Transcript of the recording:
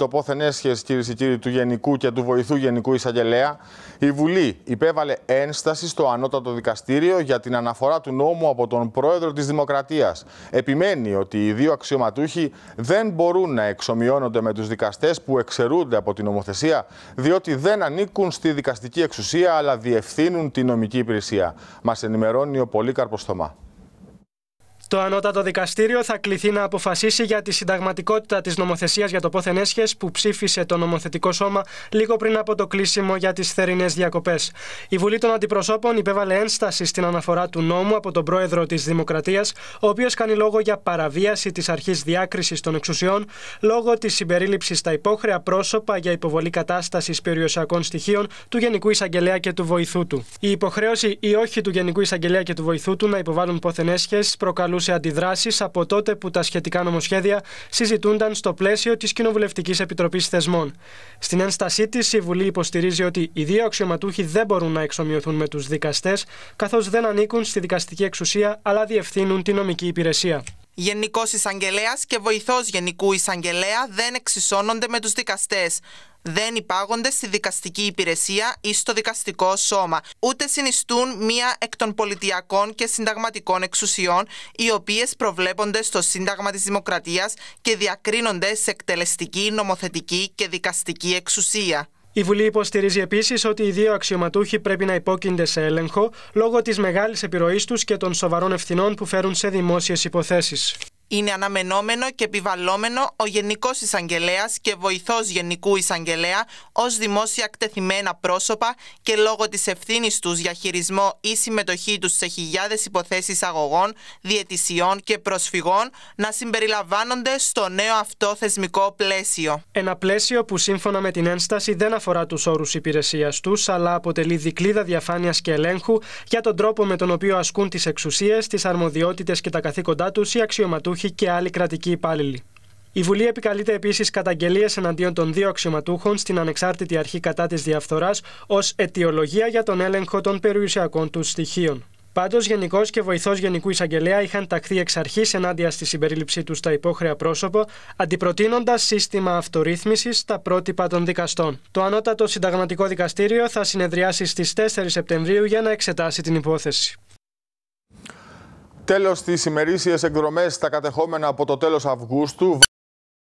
το πόθεν έσχεση, κυρίες και κύριοι, του Γενικού και του Βοηθού Γενικού Εισαγγελέα, η Βουλή υπέβαλε ένσταση στο Ανώτατο Δικαστήριο για την αναφορά του νόμου από τον Πρόεδρο της Δημοκρατίας. Επιμένει ότι οι δύο αξιωματούχοι δεν μπορούν να εξομοιώνονται με τους δικαστές που εξαιρούνται από την νομοθεσία, διότι δεν ανήκουν στη δικαστική εξουσία αλλά διευθύνουν τη νομική υπηρεσία. Μας ενημερώνει ο Πολύκαρπος Θωμά. Το Ανώτατο Δικαστήριο θα κληθεί να αποφασίσει για τη συνταγματικότητα της νομοθεσίας για το πόθεν έσχες που ψήφισε το νομοθετικό σώμα λίγο πριν από το κλείσιμο για τις θερινές διακοπές. Η Βουλή των Αντιπροσώπων υπέβαλε ένσταση στην αναφορά του νόμου από τον πρόεδρο της Δημοκρατίας, ο οποίος κάνει λόγο για παραβίαση της αρχής διάκρισης των εξουσιών λόγω της συμπερίληψης στα υπόχρεα πρόσωπα για υποβολή κατάστασης περιουσιακών στοιχείων του Γενικού Εισαγγελέα και του βοηθού του. Η υποχρέωση ή όχι του Γενικού Εισαγγελέα και του βοηθού του να υποβάλουν πόθεν έσχες σε αντιδράσεις από τότε που τα σχετικά νομοσχέδια συζητούνταν στο πλαίσιο της Κοινοβουλευτικής Επιτροπής Θεσμών. Στην ένστασή της, η Βουλή υποστηρίζει ότι οι δύο αξιωματούχοι δεν μπορούν να εξομοιωθούν με τους δικαστές, καθώς δεν ανήκουν στη δικαστική εξουσία αλλά διευθύνουν τη νομική υπηρεσία. Γενικός Εισαγγελέας και βοηθός Γενικού Εισαγγελέα δεν εξισώνονται με τους δικαστές. Δεν υπάγονται στη δικαστική υπηρεσία ή στο δικαστικό σώμα, ούτε συνιστούν μία εκ των πολιτιακών και συνταγματικών εξουσιών, οι οποίες προβλέπονται στο Σύνταγμα της Δημοκρατίας και διακρίνονται σε εκτελεστική, νομοθετική και δικαστική εξουσία. Η Βουλή υποστηρίζει επίσης ότι οι δύο αξιωματούχοι πρέπει να υπόκεινται σε έλεγχο λόγω της μεγάλης επιρροής τους και των σοβαρών ευθυνών που φέρουν σε δημόσιες υποθέσεις. Είναι αναμενόμενο και επιβαλλόμενο ο Γενικός εισαγγελέας και Βοηθός Γενικού Εισαγγελέα ως δημόσια εκτεθειμένα πρόσωπα και λόγω της ευθύνης τους για χειρισμό ή συμμετοχή τους σε χιλιάδες υποθέσεις αγωγών, διαιτησιών και προσφυγών να συμπεριλαμβάνονται στο νέο αυτό θεσμικό πλαίσιο. Ένα πλαίσιο που σύμφωνα με την ένσταση δεν αφορά τους όρους υπηρεσίας τους, αλλά αποτελεί δικλίδα διαφάνειας και ελέγχου για τον τρόπο με τον οποίο ασκούν τις εξουσίες, τις αρμοδιότητες και τα καθήκοντά τους οι αξιωματούχοι αξιωματούχοι και άλλοι κρατικοί υπάλληλοι. Η Βουλή επικαλείται επίσης καταγγελίες εναντίον των δύο αξιωματούχων στην ανεξάρτητη αρχή κατά της διαφθοράς ως αιτιολογία για τον έλεγχο των περιουσιακών τους στοιχείων. Πάντως, Γενικός και Βοηθός Γενικού Εισαγγελέα είχαν ταχθεί εξ αρχής ενάντια στη συμπερίληψή τους στα υπόχρεα πρόσωπο, αντιπροτείνοντας σύστημα αυτορύθμισης στα πρότυπα των δικαστών. Το Ανώτατο Συνταγματικό Δικαστήριο θα συνεδριάσει στις 4 Σεπτεμβρίου για να εξετάσει την υπόθεση. Τέλος της ημερήσιες εκδρομές στα κατεχόμενα από το τέλος Αυγούστου.